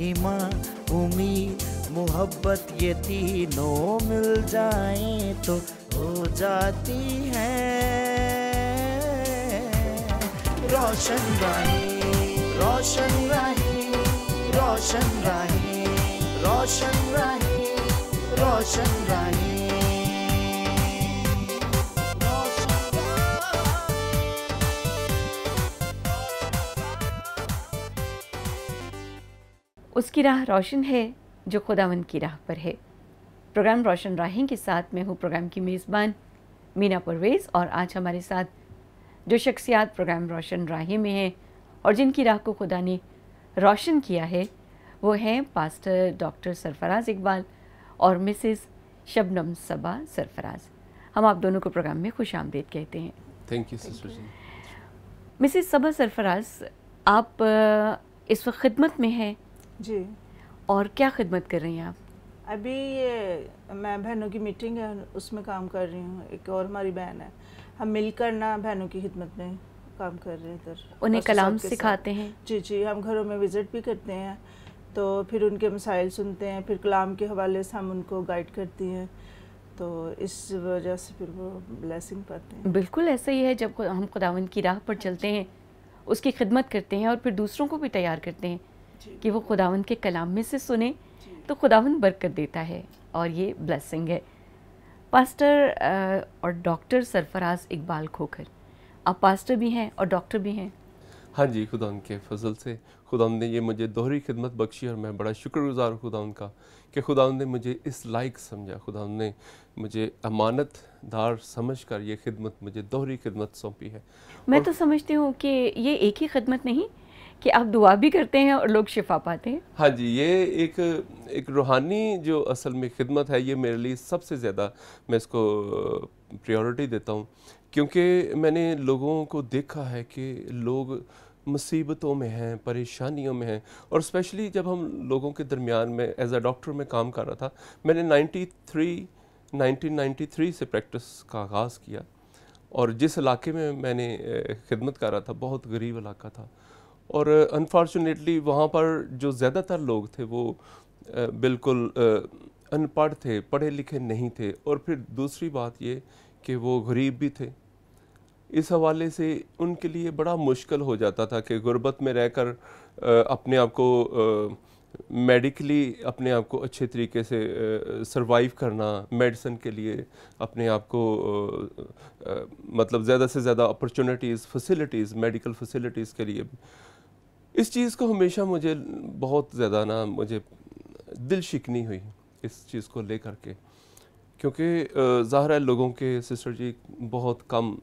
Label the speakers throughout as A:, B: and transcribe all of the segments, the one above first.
A: ईमान उम्मीद मोहब्बत ये तीनों मिल जाए तो हो जाती है रोशन राही रोशन राही रोशन राही रोशन राही रोशन राही
B: उसकी राह रोशन है जो खुदावन की राह पर है प्रोग्राम रोशन राहें के साथ मैं हूँ प्रोग्राम की मेज़बान मीना परवेज़ और आज हमारे साथ जो शख्सियात प्रोग्राम रोशन राहें में हैं और जिनकी राह को खुदा ने रोशन किया है वो हैं पास्टर डॉक्टर सरफराज इकबाल और मिसेस शबनम सबा सरफराज हम आप दोनों को प्रोग्राम में खुश आमदेद कहते हैं thank you Mrs Saba Sarfaraz आप इस वक्त खिदमत में हैं जी और क्या खिदमत कर रही हैं आप
A: अभी ये मैं बहनों की मीटिंग है उसमें काम कर रही हूँ एक और हमारी बहन है हम मिलकर ना बहनों की खिदमत में काम कर रहे हैं इधर उन्हें कलाम सिखाते हैं जी जी हम घरों में विज़िट भी करते हैं तो फिर उनके मसाइल सुनते हैं फिर कलाम के हवाले से हम उनको गाइड करती हैं तो इस वजह से फिर वो ब्लेसिंग पाते
B: हैं बिल्कुल ऐसा ही है जब हम खुदावन की राह पर चलते हैं उसकी खिदमत करते हैं और फिर दूसरों को भी तैयार करते हैं कि वो खुदावन के कलाम में से सुने तो खुदावन बरकत देता है और ये ब्लेसिंग है पास्टर और डॉक्टर सरफराज इकबाल खोखर आप पास्टर भी हैं और डॉक्टर भी हैं
C: हाँ जी खुदा के फजल से खुदा ने ये मुझे दोहरी खिदमत बख्शी और मैं बड़ा शुक्रगुजार हूँ खुदा का कि खुदा ने मुझे इस लायक समझा खुदा ने मुझे अमानत दार समझ कर ये खिदमत मुझे दोहरी खिदमत सौंपी है मैं तो
B: समझती हूँ कि ये एक ही खिदमत नहीं कि आप दुआ भी करते हैं और लोग शिफा पाते हैं
C: हाँ जी ये एक एक रूहानी जो असल में खिदमत है ये मेरे लिए सबसे ज़्यादा मैं इसको प्रायोरिटी देता हूँ क्योंकि मैंने लोगों को देखा है कि लोग मुसीबतों में हैं परेशानियों में हैं और स्पेशली जब हम लोगों के दरमियान में एज अ डॉक्टर में काम कर रहा था मैंने 93 1993 से प्रैक्टिस का आगाज़ किया और जिस इलाके में मैंने खिदमत कर रहा था बहुत गरीब इलाका था और अनफॉर्चुनेटली वहाँ पर जो ज़्यादातर लोग थे वो बिल्कुल अनपढ़ थे पढ़े लिखे नहीं थे और फिर दूसरी बात ये कि वो गरीब भी थे इस हवाले से उनके लिए बड़ा मुश्किल हो जाता था कि गुर्बत में रहकर अपने आप को मेडिकली अपने आप को अच्छे तरीके से सरवाइव करना मेडिसिन के लिए अपने आप को मतलब ज़्यादा से ज़्यादा अपॉर्चुनिटीज़ फैसिलिटीज़ मेडिकल फैसिलिटीज़ के लिए इस चीज़ को हमेशा मुझे बहुत ज़्यादा ना मुझे दिल शिकनी हुई इस चीज़ को ले करके क्योंकि ज़ाहिर है लोगों के सिस्टर जी बहुत कम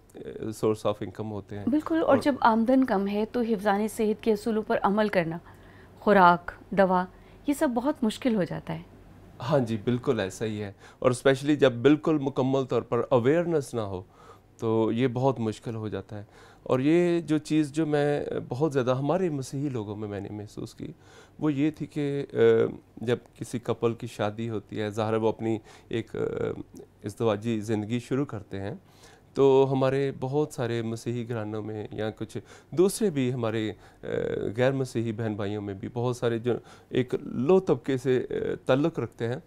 C: सोर्स ऑफ इनकम होते हैं बिल्कुल और, और जब
B: आमदन कम है तो हिफान सेहत के असूलों पर अमल करना खुराक दवा ये सब बहुत मुश्किल हो जाता है
C: हाँ जी बिल्कुल ऐसा ही है और स्पेशली जब बिल्कुल मुकम्मल तौर पर अवेयरनेस ना हो तो ये बहुत मुश्किल हो जाता है और ये जो चीज़ जो मैं बहुत ज़्यादा हमारे मसीही लोगों में मैंने महसूस की वो ये थी कि जब किसी कपल की शादी होती है ज़ाहर वो अपनी एक इस्तवाजी ज़िंदगी शुरू करते हैं तो हमारे बहुत सारे मसीही घरानों में या कुछ दूसरे भी हमारे गैर मसीही बहन भाइयों में भी बहुत सारे जो एक लो तबके से तल्लक़ रखते हैं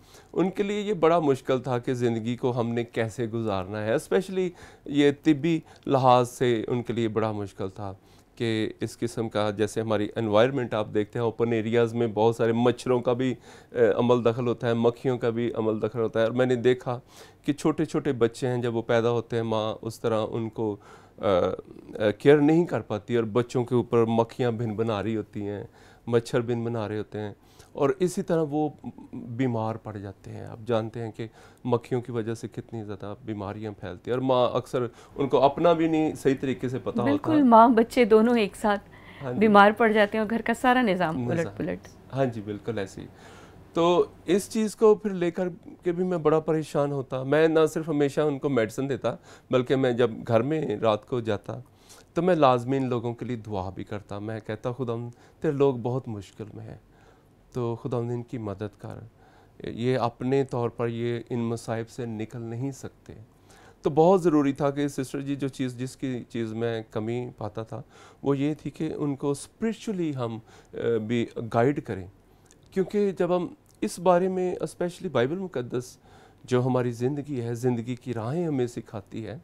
C: उनके लिए ये बड़ा मुश्किल था कि ज़िंदगी को हमने कैसे गुजारना है स्पेशली ये तिबी लिहाज से उनके लिए बड़ा मुश्किल था कि इस किस्म का जैसे हमारी इन्वायरमेंट आप देखते हैं ओपन एरियाज़ में बहुत सारे मच्छरों का भी अमल दखल होता है मक्खियों का भी अमल दखल होता है और मैंने देखा कि छोटे छोटे बच्चे हैं जब वो पैदा होते हैं माँ उस तरह उनको केयर नहीं कर पाती और बच्चों के ऊपर मक्खियाँ भिन बना रही होती हैं मच्छर भिन बना रहे होते हैं और इसी तरह वो बीमार पड़ जाते हैं आप जानते हैं कि मक्खियों की वजह से कितनी ज़्यादा बीमारियां फैलती हैं और माँ अक्सर उनको अपना भी नहीं सही तरीके से पता बिल्कुल होता
B: माँ बच्चे दोनों एक साथ हाँ बीमार पड़ जाते हैं और घर का सारा निज़ाम पलट पलट
C: हाँ जी बिल्कुल ऐसे ही तो इस चीज़ को फिर लेकर के भी मैं बड़ा परेशान होता मैं ना सिर्फ हमेशा उनको मेडिसिन देता बल्कि मैं जब घर में रात को जाता तो मैं लाजमी इन लोगों के लिए दुआ भी करता मैं कहता खुदा तेरे लोग बहुत मुश्किल में हैं तो खुदा ने इनकी मदद कर ये अपने तौर पर ये इन मसाइब से निकल नहीं सकते तो बहुत ज़रूरी था कि सिस्टर जी जो चीज़ जिसकी चीज़ में कमी पाता था वो ये थी कि उनको स्पिरिचुअली हम भी गाइड करें क्योंकि जब हम इस बारे में स्पेशली बाइबल मुकद्दस जो हमारी ज़िंदगी है ज़िंदगी की राहें हमें सिखाती है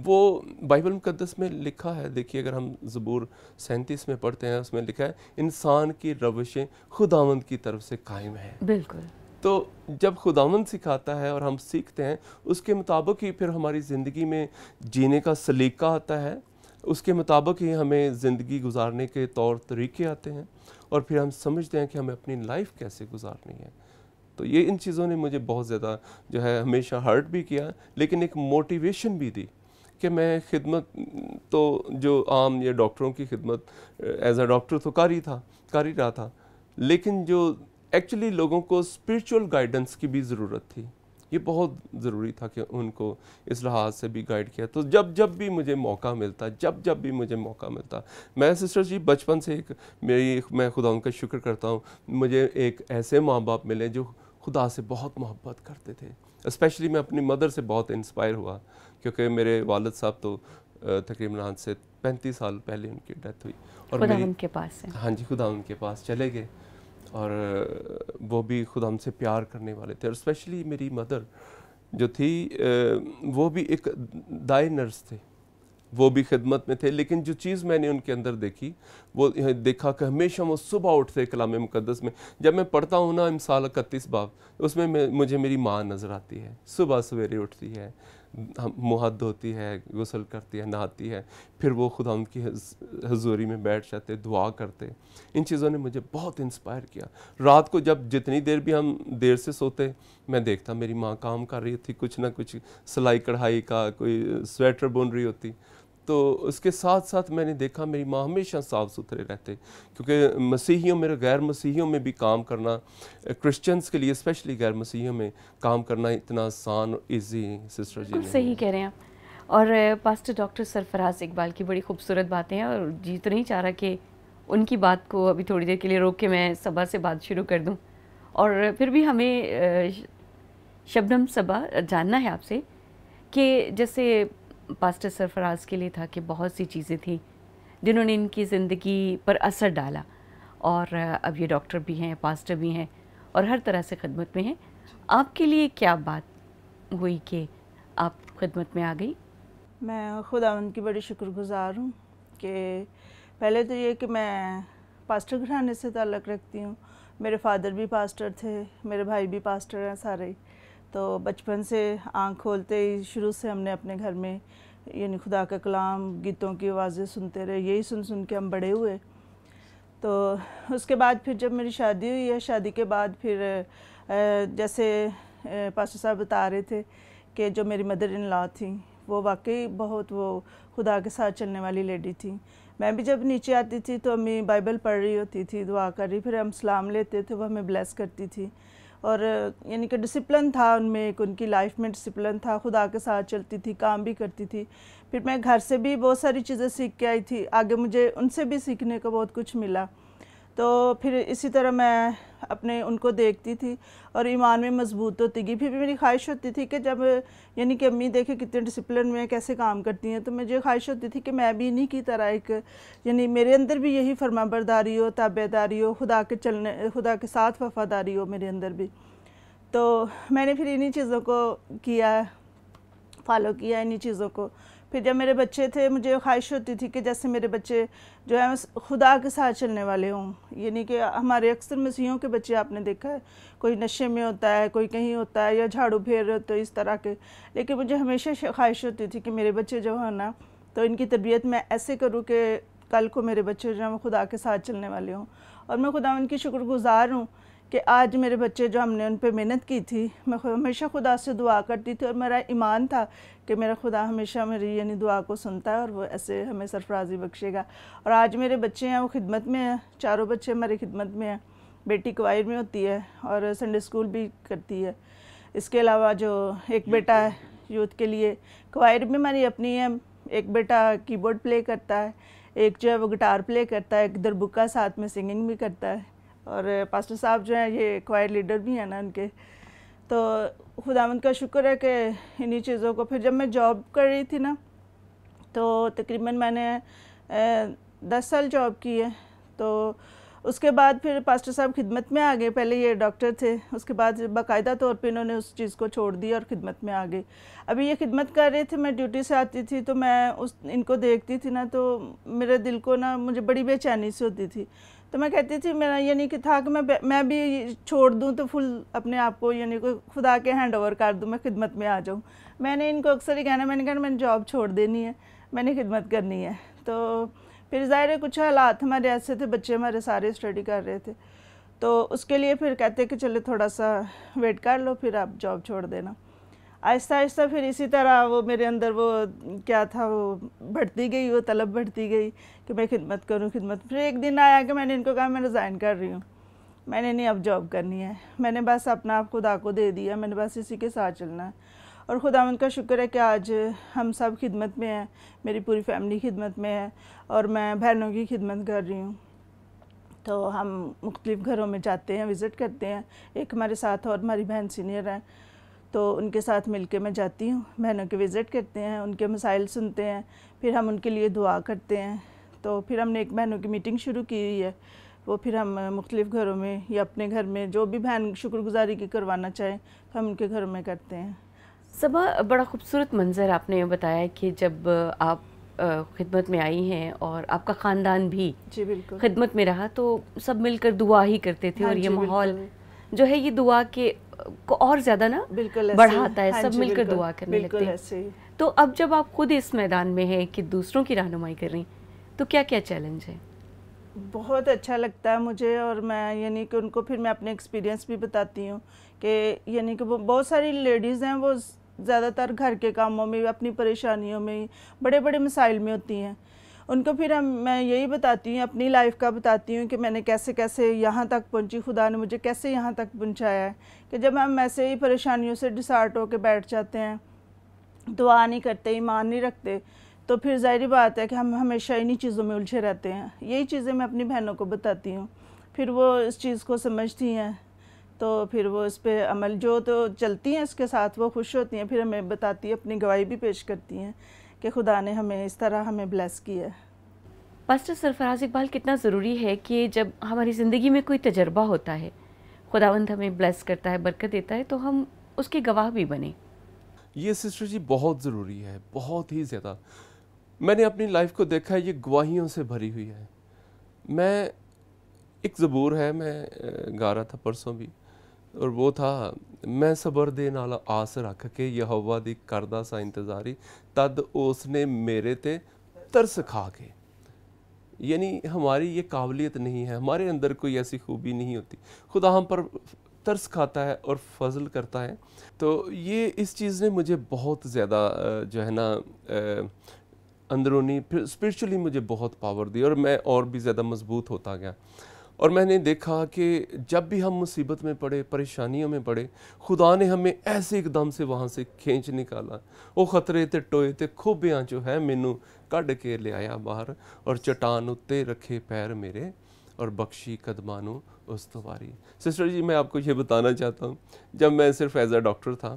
C: वो बाइबल मुकदस में लिखा है देखिए अगर हम ज़बूर सैंतीस में पढ़ते हैं उसमें लिखा है इंसान की रविशें खुदावंद की तरफ से कायम है बिल्कुल तो जब खुदावंद सिखाता है और हम सीखते हैं उसके मुताबिक ही फिर हमारी ज़िंदगी में जीने का सलीका आता है उसके मुताबिक ही हमें ज़िंदगी गुजारने के तौर तरीके आते हैं और फिर हम समझते हैं कि हमें अपनी लाइफ कैसे गुजारनी है तो ये इन चीज़ों ने मुझे बहुत ज़्यादा जो है हमेशा हर्ट भी किया लेकिन एक मोटिवेशन भी दी कि मैं खिदमत तो जो आम या डॉक्टरों की खिदमत एज अ डॉक्टर तो कर ही था कर ही रहा था लेकिन जो एक्चुअली लोगों को स्पिरिचुअल गाइडेंस की भी ज़रूरत थी ये बहुत ज़रूरी था कि उनको इस लिहाज से भी गाइड किया तो जब जब भी मुझे मौका मिलता जब जब भी मुझे मौका मिलता मैं सिस्टर जी बचपन से एक मेरी मैं खुदा उनका शुक्र करता हूँ मुझे एक ऐसे माँ बाप मिले जो खुदा से बहुत मोहब्बत करते थे स्पेशली मैं अपनी मदर से बहुत इंस्पायर हुआ क्योंकि मेरे वालद साहब तो तकरीबन आज से पैंतीस साल पहले उनकी डेथ हुई और खुदा मेरी, उनके पास है हाँ जी खुदा उनके पास चले गए और वो भी खुदा हमसे प्यार करने वाले थे और स्पेशली मेरी मदर जो थी वो भी एक दाए नर्स थे वो भी खिदमत में थे लेकिन जो चीज़ मैंने उनके अंदर देखी वो देखा कि हमेशा वो सुबह उठते कलाम मुकदस में जब मैं पढ़ता हूँ ना इमसाल इकतीस बाब उसमें मुझे मेरी माँ नज़र आती है सुबह सवेरे उठती है मुहद धोती है गसल करती है नहाती है फिर वो खुदा उनकी हजूरी में बैठ जाते दुआ करते इन चीज़ों ने मुझे बहुत इंस्पायर किया रात को जब जितनी देर भी हम देर से सोते मैं देखता मेरी माँ काम कर रही थी कुछ ना कुछ सिलाई कढ़ाई का कोई स्वेटर बुन रही होती तो उसके साथ साथ मैंने देखा मेरी माँ हमेशा साफ सुथरे रहते क्योंकि मसीहियों में गैर मसीहियों में भी काम करना क्रिश्चियंस के लिए स्पेशली गैर मसीहियों में काम करना इतना आसान और ईजी सिस्टर जी सही
B: कह रहे हैं आप और पास्टर डॉक्टर सरफराज इकबाल की बड़ी खूबसूरत बातें हैं और जी तो नहीं चाह रहा कि उनकी बात को अभी थोड़ी देर के लिए रोक के मैं सभा से बात शुरू कर दूँ और फिर भी हमें शबनम सभा जानना है आपसे कि जैसे पास्टर सरफराज के लिए था कि बहुत सी चीज़ें थी जिन्होंने इनकी ज़िंदगी पर असर डाला और अब ये डॉक्टर भी हैं पास्टर भी हैं और हर तरह से खदमत में हैं आपके लिए क्या बात हुई कि आप खदमत में आ गई
A: मैं खुदा उनकी बड़ी शुक्रगुजार हूँ कि पहले तो ये कि मैं पास्टर घराने से ताल्लक़ रखती हूँ मेरे फादर भी पास्टर थे मेरे भाई भी पास्टर हैं सारे तो बचपन से आँख खोलते ही शुरू से हमने अपने घर में यानी खुदा का कलाम गीतों की आवाज़ें सुनते रहे यही सुन सुन के हम बड़े हुए तो उसके बाद फिर जब मेरी शादी हुई है शादी के बाद फिर जैसे पास्टर साहब बता रहे थे कि जो मेरी मदर इन लॉ थी वो वाकई बहुत वो खुदा के साथ चलने वाली लेडी थी मैं भी जब नीचे आती थी तो अम्मी बाइबल पढ़ रही होती थी दुआ कर रही फिर हम सलाम लेते थे वो हमें ब्लेस करती थी और यानी कि डिसिप्लिन था उनमें एक उनकी लाइफ में डिसिप्लिन था खुदा के साथ चलती थी काम भी करती थी फिर मैं घर से भी बहुत सारी चीज़ें सीख के आई थी आगे मुझे उनसे भी सीखने का बहुत कुछ मिला तो फिर इसी तरह मैं अपने उनको देखती थी और ईमान में मजबूत होती गई फिर भी मेरी ख्वाहिश होती थी कि जब यानी कि अम्मी देखे कितने डिसिप्लिन में कैसे काम करती हैं तो मुझे ख्वाहिश होती थी कि मैं भी इन्हीं की तरह एक यानी मेरे अंदर भी यही फरमाबरदारी बरदारी हो ताबेदारी हो खुदा के चलने खुदा के साथ वफादारी हो मेरे अंदर भी तो मैंने फिर इन्हीं चीज़ों को किया फॉलो किया इन्हीं चीज़ों को फिर जब मेरे बच्चे थे मुझे ख्वाहिश होती थी कि जैसे मेरे बच्चे जो है खुदा के साथ चलने वाले हों यानी कि हमारे अक्सर मसीहों के बच्चे आपने देखा है कोई नशे में होता है कोई कहीं होता है या झाड़ू फेर रहे तो इस तरह के लेकिन मुझे हमेशा ख्वाहिश होती थी कि मेरे बच्चे जो है ना तो इनकी तबीयत मैं ऐसे करूँ कि कल को मेरे बच्चे जो है खुदा के साथ चलने वाले हों और मैं खुदा उनकी शुक्रगुजार हूँ कि आज मेरे बच्चे जो हमने उन पर मेहनत की थी मैं हमेशा खुदा से दुआ करती थी और मेरा ईमान था कि मेरा खुदा हमेशा मेरी यानी दुआ को सुनता है और वो ऐसे हमें सरफराजी बख्शेगा और आज मेरे बच्चे हैं वो खिदमत में हैं चारों बच्चे हमारी खिदमत में हैं बेटी क्वायर में होती है और संडे स्कूल भी करती है इसके अलावा जो एक बेटा है यूथ के लिए क्वायर भी हमारी अपनी है एक बेटा कीबोर्ड प्ले करता है एक जो है वो गिटार प्ले करता है एक दरबुका साथ में सिंगिंग भी करता है और पास्टर साहब जो हैं ये क्वायर लीडर भी हैं ना उनके तो खुदावंद का शुक्र है कि इन्हीं चीज़ों को फिर जब मैं जॉब कर रही थी ना तो तकरीबन मैंने दस साल जॉब की है तो उसके बाद फिर पास्टर साहब खिदमत में आ गए पहले ये डॉक्टर थे उसके बाद बाकायदा तौर पे इन्होंने उस चीज़ को छोड़ दिया और खिदमत में आ गए अभी ये खिदमत कर रहे थे मैं ड्यूटी से आती थी तो मैं उस इनको देखती थी ना तो मेरे दिल को ना मुझे बड़ी बेचैनी सी होती थी तो मैं कहती थी मेरा यानी कि था कि मैं मैं भी छोड़ दूं तो फुल अपने आप को यानी कि खुदा के हैंड ओवर कर दूं मैं खिदमत में आ जाऊं मैंने इनको अक्सर ही कहना मैंने कहना मैंने जॉब छोड़ देनी है मैंने खिदमत करनी है तो फिर ज़ाहिर है कुछ हालात हमारे ऐसे थे बच्चे हमारे सारे स्टडी कर रहे थे तो उसके लिए फिर कहते कि चलो थोड़ा सा वेट कर लो फिर आप जॉब छोड़ देना आहिस्ता आहिस्ता फिर इसी तरह वो मेरे अंदर वो क्या था वो बढ़ती गई वो तलब बढ़ती गई कि मैं खिदमत करूँ खिदमत फिर एक दिन आया कि मैंने इनको कहा मैं रिज़ाइन कर रही हूँ मैंने नहीं अब जॉब करनी है मैंने बस अपना आप खुदा को दे दिया मैंने बस इसी के साथ चलना है और खुदा उनका शुक्र है कि आज हम सब खिदमत में हैं मेरी पूरी फैमिली खिदमत में है और मैं बहनों की खिदमत कर रही हूँ तो हम मुख्तलिफ़ घरों में जाते हैं विज़िट करते हैं एक हमारे साथ और हमारी बहन सीनियर हैं तो उनके साथ मिलके मैं जाती हूँ बहनों के विज़िट करते हैं उनके मसाइल सुनते हैं फिर हम उनके लिए दुआ करते हैं तो फिर हमने एक बहनों की मीटिंग शुरू की हुई है वो फिर हम मुख्तलिफ़ घरों में या अपने घर में जो भी बहन शुक्रगुजारी की करवाना चाहें तो हम उनके घरों में करते हैं सबा
B: बड़ा खूबसूरत मंज़र आपने बताया कि जब आप खिदमत में आई हैं और आपका ख़ानदान भी जी
A: बिल्कुल खिदमत
B: में रहा तो सब मिलकर दुआ ही करते थे हाँ, और ये माहौल जो है ये दुआ के को और ज़्यादा ना
A: बिल्कुल बढ़ाता है हाँ सब मिलकर दुआ करने लगते हैं
B: तो अब जब आप खुद इस मैदान में हैं कि दूसरों की रहनुमाई कर रही तो क्या क्या चैलेंज है
A: बहुत अच्छा लगता है मुझे और मैं यानी कि उनको फिर मैं अपने एक्सपीरियंस भी बताती हूँ कि यानी कि बहुत सारी लेडीज़ हैं वो ज़्यादातर घर के कामों में अपनी परेशानियों में बड़े बड़े मसाइल में होती हैं उनको फिर हम मैं यही बताती हूँ अपनी लाइफ का बताती हूँ कि मैंने कैसे कैसे यहाँ तक पहुँची खुदा ने मुझे कैसे यहाँ तक पहुँचाया है कि जब हम ऐसे ही परेशानियों से डिसार्ट होकर बैठ जाते हैं दुआ नहीं करते ईमान नहीं रखते तो फिर जाहिर बात है कि हम हमेशा इन्हीं चीज़ों में उलझे रहते हैं यही चीज़ें मैं अपनी बहनों को बताती हूँ फिर वो इस चीज़ को समझती हैं तो फिर वो इस पर अमल जो तो चलती हैं इसके साथ वो खुश होती हैं फिर हमें बताती है अपनी गवाही भी पेश करती हैं कि खुदा ने हमें इस तरह हमें ब्लेस किया है
B: पास्टर सरफराज इकबाल कितना ज़रूरी है कि जब हमारी ज़िंदगी में कोई तजर्बा होता है खुदावंद हमें ब्लेस करता है बरकत देता है तो हम उसके गवाह भी बने
C: ये सिस्टर जी बहुत ज़रूरी है बहुत ही ज़्यादा मैंने अपनी लाइफ को देखा है ये गवाहियों से भरी हुई है मैं एक ज़बूर है मैं गा रहा था परसों भी और वो था मैं सबर दे आस रख के यहोवा दी करदा सा इंतजारी तद उसने मेरे ते तरस खा के यानी हमारी ये काबिलियत नहीं है हमारे अंदर कोई ऐसी खूबी नहीं होती खुदा हम पर तरस खाता है और फजल करता है तो ये इस चीज़ ने मुझे बहुत ज़्यादा जो है ना अंदरूनी फिर स्पिरिचुअली मुझे बहुत पावर दी और मैं और भी ज़्यादा मजबूत होता गया और मैंने देखा कि जब भी हम मुसीबत में पड़े परेशानियों में पड़े खुदा ने हमें ऐसे एकदम से वहाँ से खींच निकाला वो खतरे ते टोए ते खोबियाँ जो है मैनू क्ड के ਲਿਆਇਆ ਬਾਹਰ ਔਰ ਚਟਾਨ ਉੱਤੇ रखे पैर मेरे और बख्शी कदमानू उस उस्तवारी सिस्टर जी मैं आपको ये बताना चाहता हूँ जब मैं सिर्फ एज अ डॉक्टर था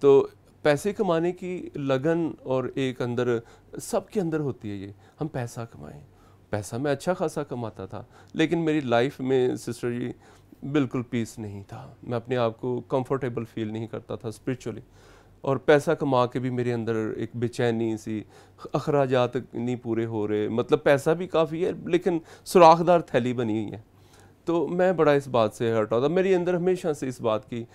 C: तो पैसे कमाने की लगन और एक अंदर सबके अंदर होती है ये हम पैसा कमाएं पैसा मैं अच्छा खासा कमाता था लेकिन मेरी लाइफ में सिस्टर जी बिल्कुल पीस नहीं था मैं अपने आप को कंफर्टेबल फील नहीं करता था स्पिरिचुअली और पैसा कमा के भी मेरे अंदर एक बेचैनी सी अखराज नहीं पूरे हो रहे मतलब पैसा भी काफ़ी है लेकिन सुराखदार थैली बनी हुई है तो मैं बड़ा इस बात से हर्ट होता मेरे अंदर हमेशा से इस बात की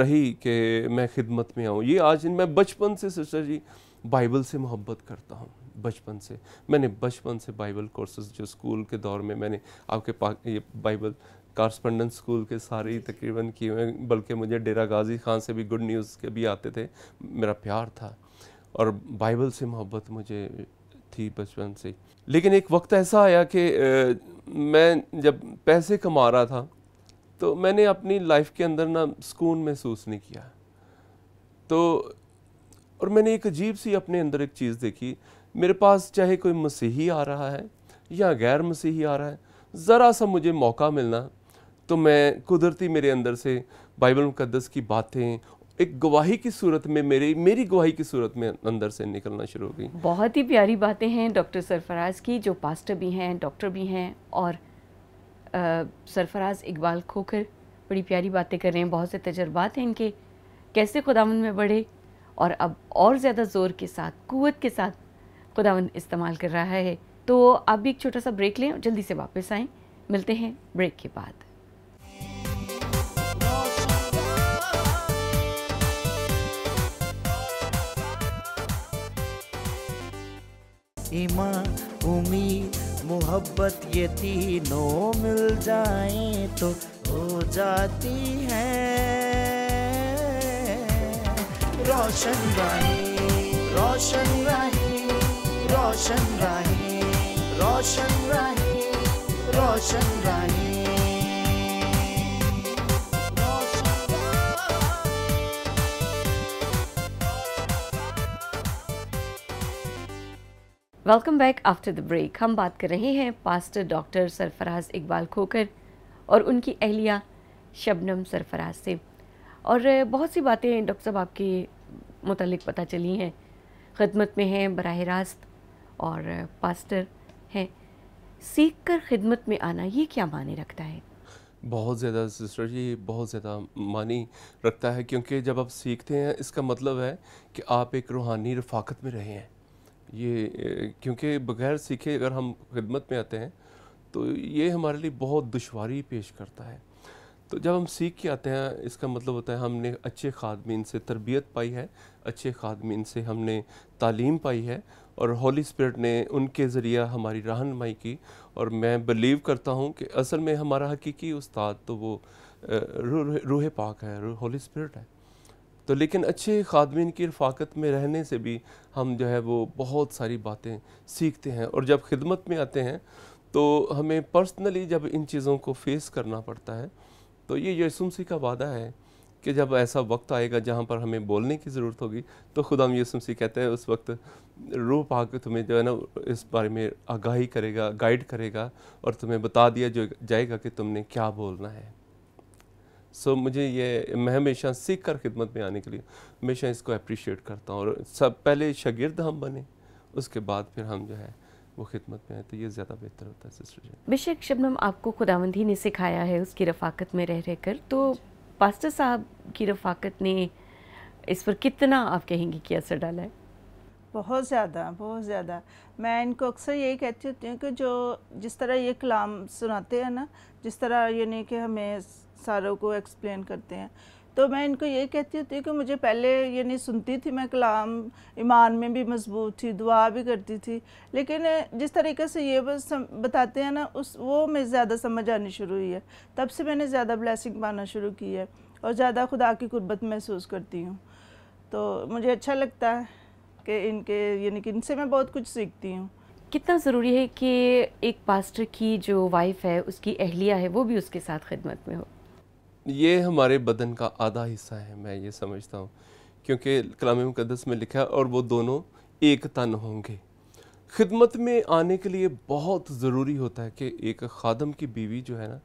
C: रही कि मैं खिदमत में आऊँ ये आज मैं बचपन से सिस्टर जी बाइबल से मोहब्बत करता हूँ बचपन से मैंने बचपन से बाइबल कोर्सेज जो स्कूल के दौर में मैंने आपके पा ये बाइबल कारस्पंडेंट स्कूल के सारे ही तकरीबन किए हुए बल्कि मुझे डेरा गाजी खान से भी गुड न्यूज़ के भी आते थे मेरा प्यार था और बाइबल से मोहब्बत मुझे थी बचपन से लेकिन एक वक्त ऐसा आया कि मैं जब पैसे कमा रहा था तो मैंने अपनी लाइफ के अंदर ना सुकून महसूस नहीं किया तो और मैंने एक अजीब सी अपने अंदर एक चीज़ देखी मेरे पास चाहे कोई मसीही आ रहा है या गैर मसीही आ रहा है ज़रा सा मुझे मौका मिलना तो मैं कुदरती मेरे अंदर से बाइबल मुकदस की बातें एक गवाही की सूरत में मेरी मेरी गवाही की सूरत में अंदर से निकलना शुरू हो गई
B: बहुत ही प्यारी बातें हैं डॉक्टर सरफराज की जो पास्टर भी हैं डॉक्टर भी हैं और सरफराज इकबाल खोखर बड़ी प्यारी बातें कर रहे हैं बहुत से तजर्बात हैं इनके कैसे खुदावन में बढ़े और अब और ज़्यादा ज़ोर के साथ कुत के साथ खुदावन इस्तेमाल कर रहा है तो आप भी एक छोटा सा ब्रेक लें और जल्दी से वापस आएँ मिलते हैं ब्रेक के बाद
A: ईमान उम्मीद मोहब्बत ये तीनों मिल जाए तो हो जाती है रोशन राही रोशन राही रोशन राही रोशन राही रोशन राही
B: welcome back after the break हम बात कर रहे हैं पास्टर डॉक्टर सरफराज इकबाल खोकर और उनकी अहलिया शबनम सरफराज से और बहुत सी बातें डॉक्टर साहब आपके मुतल पता चली हैं खदमत में हैं बरह रास्त और पास्टर हैं सीख कर खिदमत में आना ये क्या माने रखता है
C: बहुत ज़्यादा सिस्टर जी बहुत ज़्यादा मानी रखता है क्योंकि जब आप सीखते हैं इसका मतलब है कि आप एक रूहानी रफाकत में रहे हैं ये क्योंकि बगैर सीखे अगर हम खिदमत में आते हैं तो ये हमारे लिए बहुत दुशारी पेश करता है तो जब हम सीख के आते हैं इसका मतलब होता है हमने अच्छे खादमीन से तरबियत पाई है अच्छे खादमीन से हमने तालीम पाई है और होली स्पिरिट ने उनके ज़रिए हमारी रहनमाई की और मैं बिलीव करता हूँ कि असल में हमारा हकीकी उस्ताद तो वो रूह पाक है रूह होली स्पिरिट है तो लेकिन अच्छे खादमीन की रफाकत में रहने से भी हम जो है वो बहुत सारी बातें सीखते हैं और जब खिदमत में आते हैं तो हमें पर्सनली जब इन चीज़ों को फेस करना पड़ता है तो ये यसुमसी का वादा है कि जब ऐसा वक्त आएगा जहाँ पर हमें बोलने की ज़रूरत होगी तो खुदा यसुम सी कहते हैं उस वक्त रूह पाक तुम्हें जो है ना इस बारे में आगाही करेगा गाइड करेगा और तुम्हें बता दिया जो जाएगा कि तुमने क्या बोलना है सो so, मुझे ये मैं हमेशा सीख कर खिदमत में आने के लिए हमेशा इसको अप्रिशिएट करता हूँ और सब पहले शगिरद हम बने उसके बाद फिर हम जो है वो खिदमत में आए तो ये ज़्यादा बेहतर होता है सिस्टर जी
B: बेशक शबनम आपको खुदावंदी ने सिखाया है उसकी रफाकत में रह रहकर तो पास्टर साहब की रफाकत ने इस पर कितना आप कहेंगे कि असर डाला है
A: बहुत ज़्यादा बहुत ज़्यादा मैं इनको अक्सर यही कहती होती हूँ कि जो जिस तरह ये कलाम सुनाते हैं ना जिस तरह यानी कि हमें सारों को एक्सप्लेन करते हैं तो मैं इनको ये कहती होती कि मुझे पहले ये नहीं सुनती थी मैं कलाम ईमान में भी मजबूत थी दुआ भी करती थी लेकिन जिस तरीके से ये बस बताते हैं ना उस वो मैं ज़्यादा समझ आनी शुरू हुई है तब से मैंने ज़्यादा ब्लेसिंग पाना शुरू की है और ज़्यादा खुदा की गुर्बत महसूस करती हूँ तो मुझे अच्छा लगता है कि इनके यानी कि इनसे मैं बहुत कुछ सीखती हूँ कितना ज़रूरी है कि
B: एक पास्टर की जो वाइफ है उसकी अहलिया है वो भी उसके साथ खिदमत में हो
C: ये हमारे बदन का आधा हिस्सा है मैं ये समझता हूँ क्योंकि कलाम मुकदस में लिखा है और वो दोनों एक तन होंगे खिदमत में आने के लिए बहुत ज़रूरी होता है कि एक खादम की बीवी जो है ना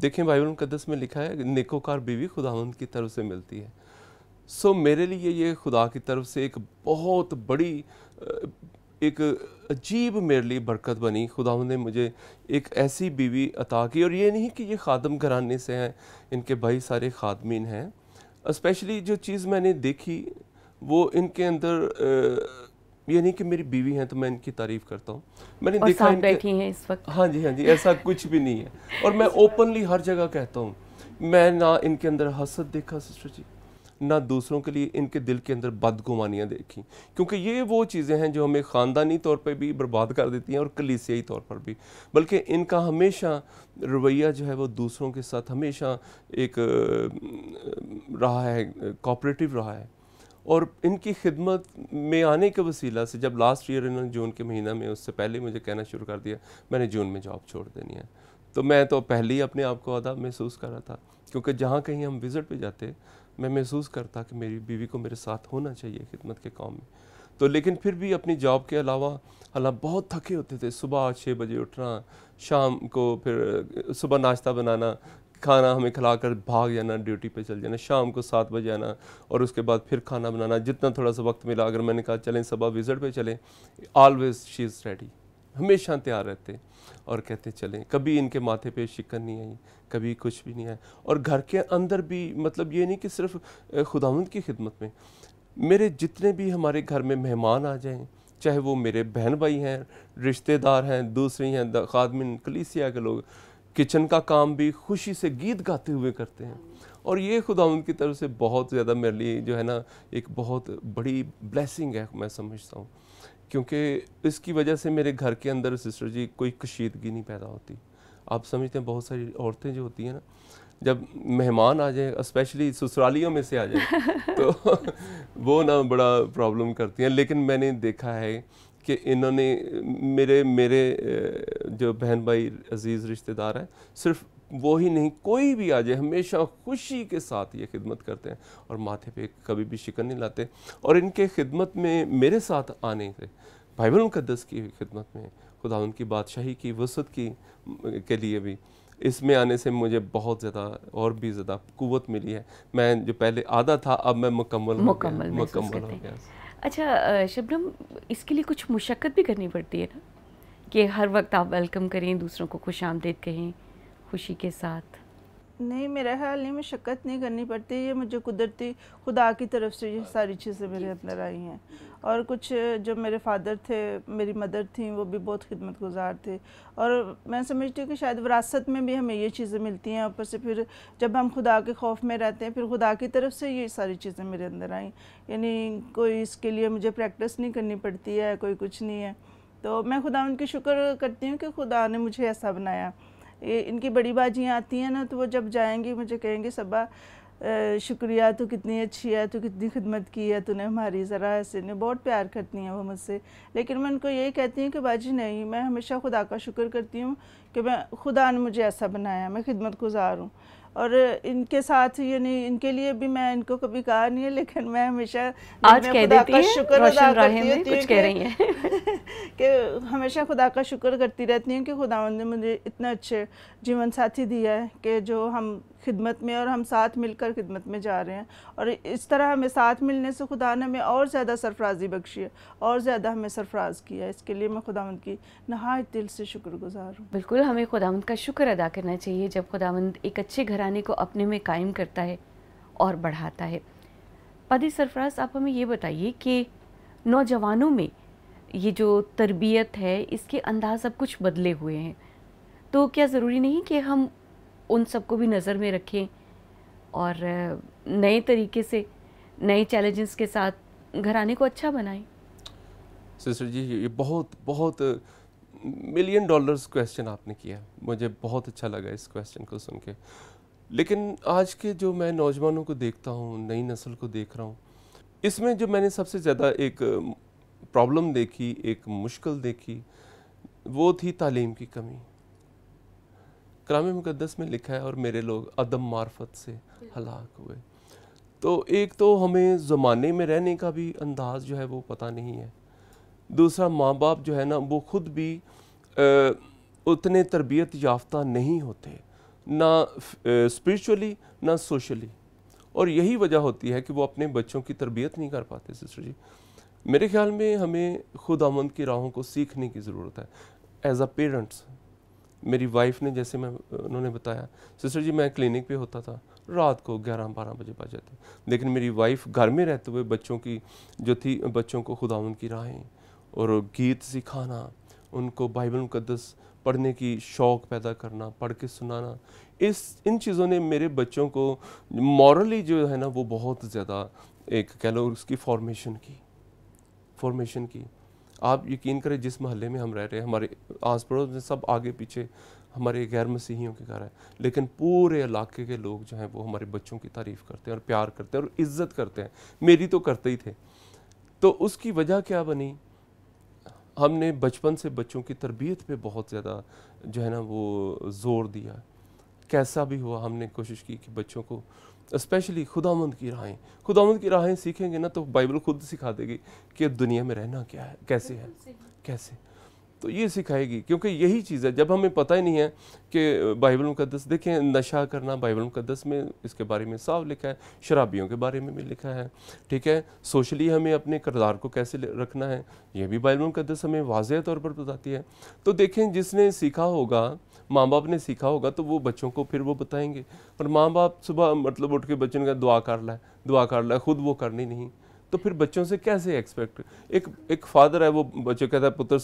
C: देखें बाइबल मुकदस में लिखा है नेकोकार बीवी खुदावंद की तरफ से मिलती है सो मेरे लिए ये खुदा की तरफ से एक बहुत बड़ी एक अजीब मेरे लिए बरकत बनी खुदा ने मुझे एक ऐसी बीवी अता की और ये नहीं कि ये खादम घराने से हैं इनके भाई सारे खादमीन हैं इस्पेशली जो चीज़ मैंने देखी वो इनके अंदर ये नहीं कि मेरी बीवी हैं तो मैं इनकी तारीफ करता हूँ मैंने और देखा इनके, बैठी हैं इस वक्त हाँ जी हाँ जी ऐसा कुछ भी नहीं है और मैं ओपनली हर जगह कहता हूँ मैं ना इनके अंदर हसद देखा सिस्टर जी ना दूसरों के लिए इनके दिल के अंदर बदगुमानियाँ देखी क्योंकि ये वो चीज़ें हैं जो हमें ख़ानदानी तौर पर भी बर्बाद कर देती हैं और कलीसियाई तौर पर भी बल्कि इनका हमेशा रवैया जो है वो दूसरों के साथ हमेशा एक रहा है कॉपरेटिव रहा है और इनकी खिदमत में आने के वसीला से जब लास्ट ईयर इन्होंने जून के महीना में उससे पहले मुझे कहना शुरू कर दिया मैंने जून में जॉब छोड़ देनी है तो मैं तो पहले ही अपने आप को अदा महसूस कर रहा था क्योंकि जहाँ कहीं हम विज़िट पे जाते मैं महसूस करता कि मेरी बीवी को मेरे साथ होना चाहिए खिदमत के काम में तो लेकिन फिर भी अपनी जॉब के अलावा हालांकि बहुत थके होते थे सुबह छः बजे उठना शाम को फिर सुबह नाश्ता बनाना खाना हमें खिलाकर भाग जाना ड्यूटी पे चल जाना शाम को सात बजे आना और उसके बाद फिर खाना बनाना जितना थोड़ा सा वक्त मिला अगर मैंने कहा चलें सुबह विज़िट पे चलें ऑलवेज शी इज़ रेडी हमेशा तैयार रहते हैं और कहते चलें कभी इनके माथे पे शिकन नहीं आई कभी कुछ भी नहीं आया और घर के अंदर भी मतलब ये नहीं कि सिर्फ खुदावंद की खिदमत में मेरे जितने भी हमारे घर में मेहमान आ जाएं चाहे वो मेरे बहन भाई हैं रिश्तेदार हैं दूसरे हैं खादमिन कलीसिया के लोग किचन का काम भी खुशी से गीत गाते हुए करते हैं और ये खुदा की तरफ से बहुत ज़्यादा मेरे लिए जो है ना एक बहुत बड़ी ब्लेसिंग है मैं समझता हूँ क्योंकि इसकी वजह से मेरे घर के अंदर सिस्टर जी कोई कशीदगी नहीं पैदा होती आप समझते हैं बहुत सारी औरतें जो होती हैं ना जब मेहमान आ जाए स्पेशली ससुरालियों में से आ जाए तो वो ना बड़ा प्रॉब्लम करती हैं लेकिन मैंने देखा है कि इन्होंने मेरे मेरे जो बहन भाई अजीज़ रिश्तेदार हैं सिर्फ वो ही नहीं कोई भी आ जाए हमेशा खुशी के साथ ये खिदमत करते हैं और माथे पे कभी भी शिकन नहीं लाते और इनके खिदमत में मेरे साथ आने से बाइबल मुकदस की खिदमत में खुदा उनकी बादशाही की वसत की के लिए भी इसमें आने से मुझे बहुत ज़्यादा और भी ज़्यादा कुवत मिली है मैं जो पहले आधा था अब मैं मुकम्मल मुकम्मल मुकम्मल हो गया
B: अच्छा शबनम इसके लिए कुछ मुशक्क़त भी करनी पड़ती है ना कि हर वक्त आप वेलकम करें दूसरों को खुश आमदेद कहें खुशी के साथ
A: नहीं मेरा ख्याल नहीं मशक्क़त नहीं करनी पड़ती ये मुझे कुदरती खुदा की तरफ से ये सारी चीज़ें मेरे अंदर आई हैं और कुछ जो मेरे फादर थे मेरी मदर थी वो भी बहुत खिदमत गुजार थे और मैं समझती हूँ कि शायद विरासत में भी हमें ये चीज़ें मिलती हैं ऊपर से फिर जब हम खुदा के खौफ में रहते हैं फिर खुदा की तरफ से ये सारी चीज़ें मेरे अंदर आई यानी कोई इसके लिए मुझे प्रैक्टिस नहीं करनी पड़ती है कोई कुछ नहीं है तो मैं खुदा उनकी शुक्र करती हूँ कि खुदा ने मुझे ऐसा बनाया ये इनकी बड़ी बाजियाँ आती हैं ना तो वो जब जाएंगी मुझे कहेंगे सबा शुक्रिया तो कितनी अच्छी है तो कितनी खिदमत की है तूने हमारी ज़रा ऐसे ने बहुत प्यार करती हैं वो मुझसे लेकिन मैं उनको यही कहती हूँ कि बाजी नहीं मैं हमेशा खुदा का शुक्र करती हूँ कि मैं खुदा ने मुझे ऐसा बनाया मैं खिदमत गुजार हूँ और इनके साथ यानी इनके लिए भी मैं इनको कभी कहा नहीं है लेकिन मैं हमेशा आज कह देती है शुक्र अदा करती कुछ कह रही हैं कि हमेशा खुदा का शुक्र करती रहती हूँ कि खुदा ने मुझे इतना अच्छे जीवन साथी दिया है कि जो हम खिदमत में और हम साथ मिलकर खिदमत में जा रहे हैं और इस तरह हमें साथ मिलने से खुदा ने हमें और ज़्यादा सरफराजी बख्शी है और ज़्यादा हमें सरफराज किया इसके लिए मैं खुदांद की नहायत दिल से शुक्रगुजार हूँ
B: बिल्कुल हमें खुदांद का शुक्र अदा करना चाहिए जब खुदांद एक अच्छे घराने को अपने में कायम करता है और बढ़ाता है पदी सरफराज आप हमें ये बताइए कि नौजवानों में ये जो तरबियत है इसके अंदाज अब कुछ बदले हुए हैं तो क्या ज़रूरी नहीं कि हम उन सबको भी नज़र में रखें और नए तरीके से नए चैलेंजेस के साथ घराने को अच्छा बनाएं
C: सिस्टर जी ये बहुत बहुत मिलियन डॉलर्स क्वेश्चन आपने किया मुझे बहुत अच्छा लगा इस क्वेश्चन को सुन के लेकिन आज के जो मैं नौजवानों को देखता हूँ नई नस्ल को देख रहा हूँ इसमें जो मैंने सबसे ज़्यादा एक प्रॉब्लम देखी एक मुश्किल देखी वो थी तालीम की कमी कलाम मुकदस में लिखा है और मेरे लोग अदम मार्फत से हलाक हुए तो एक तो हमें ज़माने में रहने का भी अंदाज़ जो है वो पता नहीं है दूसरा माँ बाप जो है ना वो ख़ुद भी आ, उतने तरबियत याफ्ता नहीं होते ना स्पिरिचुअली ना सोशली और यही वजह होती है कि वो अपने बच्चों की तरबियत नहीं कर पाते सिस्टर जी मेरे ख्याल में हमें खुद आमंद की राहों को सीखने की ज़रूरत है एज अ पेरेंट्स मेरी वाइफ ने जैसे मैं उन्होंने बताया सिस्टर जी मैं क्लिनिक पे होता था रात को ग्यारह बारह बजे बज जाते लेकिन मेरी वाइफ घर में रहते हुए बच्चों की जो थी बच्चों को खुदा उनकी राहें और गीत सिखाना उनको बाइबल मुकदस पढ़ने की शौक़ पैदा करना पढ़ के सुनाना इस इन चीज़ों ने मेरे बच्चों को मॉरली जो है ना वो बहुत ज़्यादा एक कह लो उसकी फॉर्मेशन की फॉर्मेशन की आप यकीन करें जिस महल में हम रह रहे हैं हमारे आस पड़ोस में सब आगे पीछे हमारे गैर मसीहियों के घर है लेकिन पूरे इलाके के लोग जो हैं वो हमारे बच्चों की तारीफ़ करते हैं और प्यार करते हैं और इज़्ज़त करते हैं मेरी तो करते ही थे तो उसकी वजह क्या बनी हमने बचपन से बच्चों की तरबियत पे बहुत ज़्यादा जो है ना वो ज़ोर दिया कैसा भी हुआ हमने कोशिश की कि बच्चों को स्पेशली खुदामंद की राहें खुदामंद की राहें सीखेंगे ना तो बाइबल खुद सिखा देगी कि दुनिया में रहना क्या है कैसे है कैसे तो ये सिखाएगी क्योंकि यही चीज़ है जब हमें पता ही नहीं है कि बाइबल मुकदस देखें नशा करना बाइबल मुकदस में इसके बारे में साफ लिखा है शराबियों के बारे में भी लिखा है ठीक है सोशली हमें अपने करदार को कैसे रखना है ये भी बाइबल मुकदस हमें वाजह तौर पर बताती है तो देखें जिसने सीखा होगा माँ बाप ने सीखा होगा तो वो बच्चों को फिर वो बताएंगे और माँ बाप सुबह मतलब उठ के बच्चों ने कहा दुआ कर ला दुआ कर ला खुद वो करनी नहीं तो फिर बच्चों से कैसे एक्सपेक्ट एक एक फादर है वो बच्चों कहता है पुत्र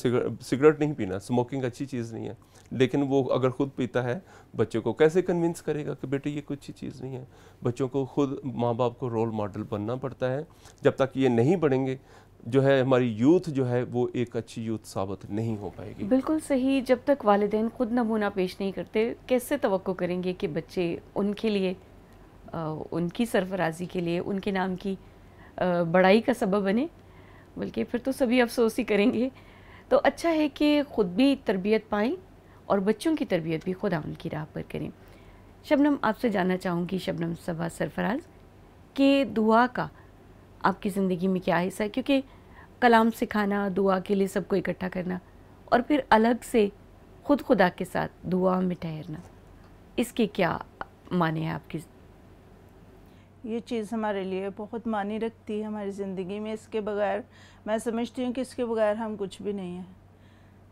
C: सिगरेट नहीं पीना स्मोकिंग अच्छी चीज़ नहीं है लेकिन वो अगर खुद पीता है बच्चों को कैसे कन्विंस करेगा कि बेटे ये कुछ चीज़ नहीं है बच्चों को खुद माँ बाप को रोल मॉडल बनना पड़ता है जब तक ये नहीं बढ़ेंगे जो है हमारी यूथ जो है वो एक अच्छी यूथ साबित नहीं हो पाएगी
B: बिल्कुल सही जब तक वालदे ख़ुद नमूना पेश नहीं करते कैसे तो करेंगे कि बच्चे उनके लिए उनकी सरफराजी के लिए उनके नाम की बड़ाई का सबब बने बल्कि फिर तो सभी अफसोस ही करेंगे तो अच्छा है कि ख़ुद भी तरबियत पाएँ और बच्चों की तरबियत भी खुदा उनकी राह पर करें शबनम आपसे जानना चाहूँगी शबनम सभा सरफराज के दुआ का आपकी ज़िंदगी में क्या हिस्सा है क्योंकि कलाम सिखाना दुआ के लिए सबको इकट्ठा करना और फिर अलग से खुद खुदा के साथ दुआ में ठहरना इसके क्या माने हैं आपकी
A: ये चीज़ हमारे लिए बहुत मानी रखती है हमारी ज़िंदगी में इसके बगैर मैं समझती हूँ कि इसके बगैर हम कुछ भी नहीं हैं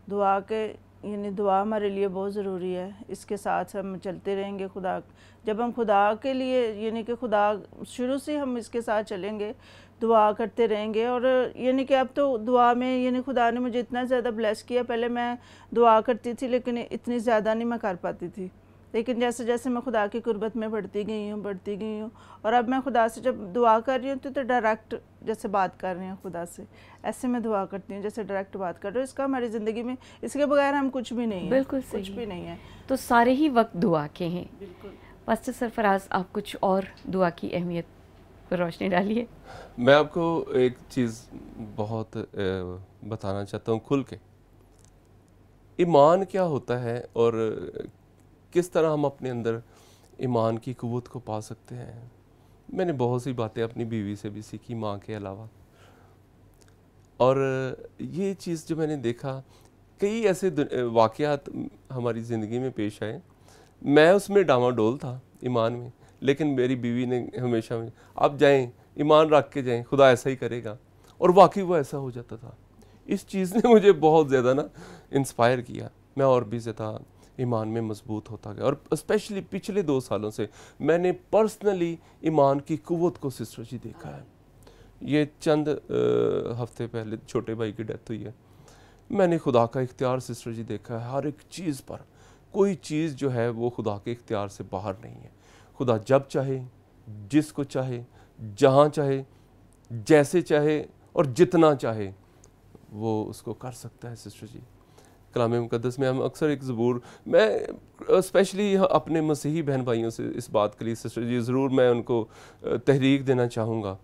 A: दुआ के यानी दुआ हमारे लिए बहुत ज़रूरी है इसके साथ हम चलते रहेंगे खुदा जब हम खुदा के लिए यानी कि खुदा शुरू से हम इसके साथ चलेंगे दुआ करते रहेंगे और यानी कि अब तो दुआ में यानी खुदा ने मुझे इतना ज़्यादा ब्लेस किया पहले मैं दुआ करती थी लेकिन इतनी ज़्यादा नहीं मैं कर पाती थी लेकिन जैसे जैसे मैं खुदा की कुर्बत में बढ़ती गई हूँ बढ़ती गई हूँ और अब मैं खुदा से जब दुआ कर रही हूँ तो, तो डायरेक्ट जैसे बात कर रहे हैं खुदा से ऐसे मैं दुआ करती हूँ जैसे डायरेक्ट बात कर रही हूँ इसका हमारी ज़िंदगी में इसके बगैर हम कुछ भी नहीं बिल्कुल है, कुछ भी नहीं है
B: तो सारे ही वक्त दुआ के हैं पास्टर सरफराज आप कुछ और दुआ की अहमियत पर रोशनी डालिए
C: मैं आपको एक चीज़ बहुत बताना चाहता हूँ खुल के ईमान क्या होता है और किस तरह हम अपने अंदर ईमान की क़वत को पा सकते हैं मैंने बहुत सी बातें अपनी बीवी से भी सीखी माँ के अलावा और ये चीज़ जो मैंने देखा कई ऐसे वाक़ हमारी ज़िंदगी में पेश आए मैं उसमें डामाडोल था ईमान में लेकिन मेरी बीवी ने हमेशा में आप जाएं ईमान रख के जाएं खुदा ऐसा ही करेगा और वाकई वो ऐसा हो जाता था इस चीज़ ने मुझे बहुत ज़्यादा ना इंस्पायर किया मैं और भी ज़्यादा ईमान में मजबूत होता गया और स्पेशली पिछले दो सालों से मैंने पर्सनली ईमान की कुवत को सिस्टर जी देखा है ये चंद हफ्ते पहले छोटे भाई की डेथ हुई है मैंने खुदा का इख्तियार सिस्टर जी देखा है हर एक चीज़ पर कोई चीज़ जो है वो खुदा के इख्तियार से बाहर नहीं है खुदा जब चाहे जिसको चाहे जहाँ चाहे जैसे चाहे और जितना चाहे वो उसको कर सकता है सिस्टर जी कलाम मुकदस में हम अक्सर एक ज़बूर मैं स्पेशली अपने मसीही बहन भाइयों से इस बात के लिए सिस्टर जी ज़रूर मैं उनको तहरीक देना चाहूँगा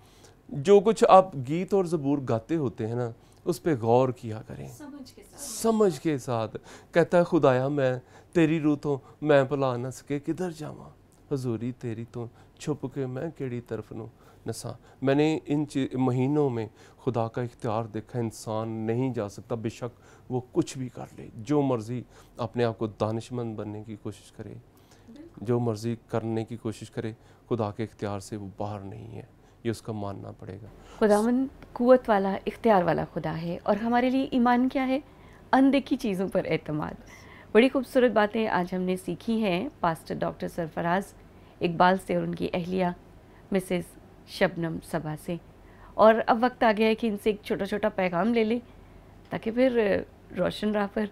C: जो कुछ आप गीत और ज़बूर गाते होते हैं ना उस पर गौर किया करें समझ के साथ समझ के साथ कहता है खुदाया मैं तेरी रू तो मैं भुला न सके किधर जावा हजूरी तेरी तो छुप के मैं केड़ी तरफ नूँ नसा मैंने इन महीनों में खुदा का इख्तियार देखा इंसान नहीं जा सकता बेशक वो कुछ भी कर ले जो मर्ज़ी अपने आप को दानशमंद बनने की कोशिश करे जो मर्ज़ी करने की कोशिश करे खुदा के इख्तियार से वो बाहर नहीं है ये उसका मानना पड़ेगा
B: खुदावन कुत वाला इख्तियार वाला खुदा है और हमारे लिए ईमान क्या है अनदेखी चीज़ों पर अहतम बड़ी खूबसूरत बातें आज हमने सीखी हैं पास्टर डॉक्टर सरफराज इकबाल से और उनकी अहलिया मिसेस शबनम सभा से और अब वक्त आ गया है कि इनसे एक छोटा छोटा पैगाम ले लें ताकि फिर रोशन राह पर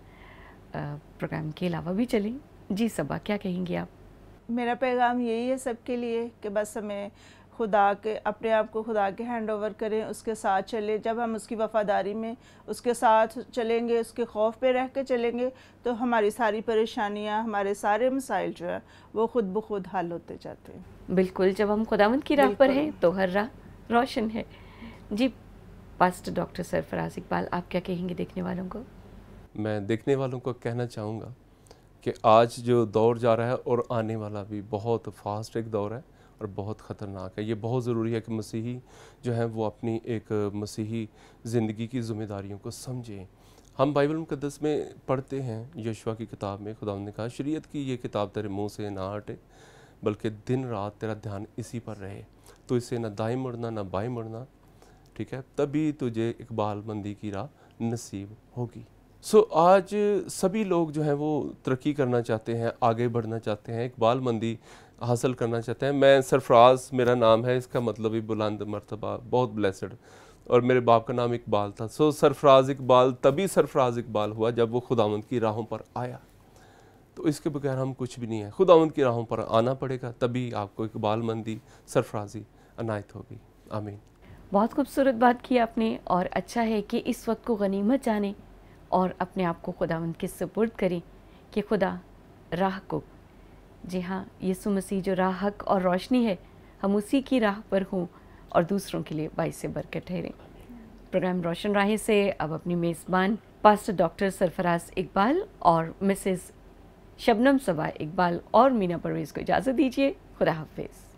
B: प्रोग्राम के अलावा भी चलें जी सभा क्या कहेंगे आप
A: मेरा पैगाम यही है सबके लिए कि बस हमें खुदा के अपने आप को खुदा के हैंड ओवर करें उसके साथ चलें जब हम उसकी वफ़ादारी में उसके साथ चलेंगे उसके खौफ पे रह कर चलेंगे तो हमारी सारी परेशानियाँ हमारे सारे मसाइल जो है वो खुद ब खुद हल होते जाते हैं
B: बिल्कुल जब हम खुदा की राह पर हैं तो हर राह रोशन है जी पास्टर डॉक्टर सरफराज इकबाल आप क्या कहेंगे देखने वालों को
C: मैं देखने वालों को कहना चाहूँगा कि आज जो दौर जा रहा है और आने वाला भी बहुत फास्ट एक दौर है और बहुत ख़तरनाक है ये बहुत ज़रूरी है कि मसीही जो है वो अपनी एक मसीही ज़िंदगी की जिम्मेदारियों को समझें हम बाइबल मुकदस में पढ़ते हैं यशवा की किताब में खुदा ने कहा शरीयत की ये किताब तेरे मुँह से ना हटे बल्कि दिन रात तेरा ध्यान इसी पर रहे तो इसे ना दाएँ मुड़ना ना बाएँ मुड़ना ठीक है तभी तुझे इकबाल मंदी की राह नसीब होगी सो so, आज सभी लोग जो है वो तरक्की करना चाहते हैं आगे बढ़ना चाहते हैं इकबाल मंदी हासिल करना चाहते हैं मैं सरफराज मेरा नाम है इसका मतलब ही बुलंद मरतबा बहुत ब्लेसड और मेरे बाप का नाम इकबाल था सो so, सरफराज इकबाल तभी सरफराज इकबाल हुआ जब वो खुदावंद की राहों पर आया तो इसके बगैर हम कुछ भी नहीं है खुदावंद की राहों पर आना पड़ेगा तभी आपको इकबाल मंदी सरफराजी अनायत होगी आमीन
B: बहुत खूबसूरत बात की आपने और अच्छा है कि इस वक्त को गनीमत जाने और अपने आप को खुदावंद के सुपुर्द करें कि खुदा राह को जी हाँ यीशु मसीह जो राह हक और रोशनी है हम उसी की राह पर हों और दूसरों के लिए से बरकर ठहरें प्रोग्राम रोशन राहें से अब अपनी मेज़बान पास्टर डॉक्टर सरफराज इकबाल और मिसेस शबनम सबा इकबाल और मीना परवेज़ को इजाज़त दीजिए खुदा हाफिज़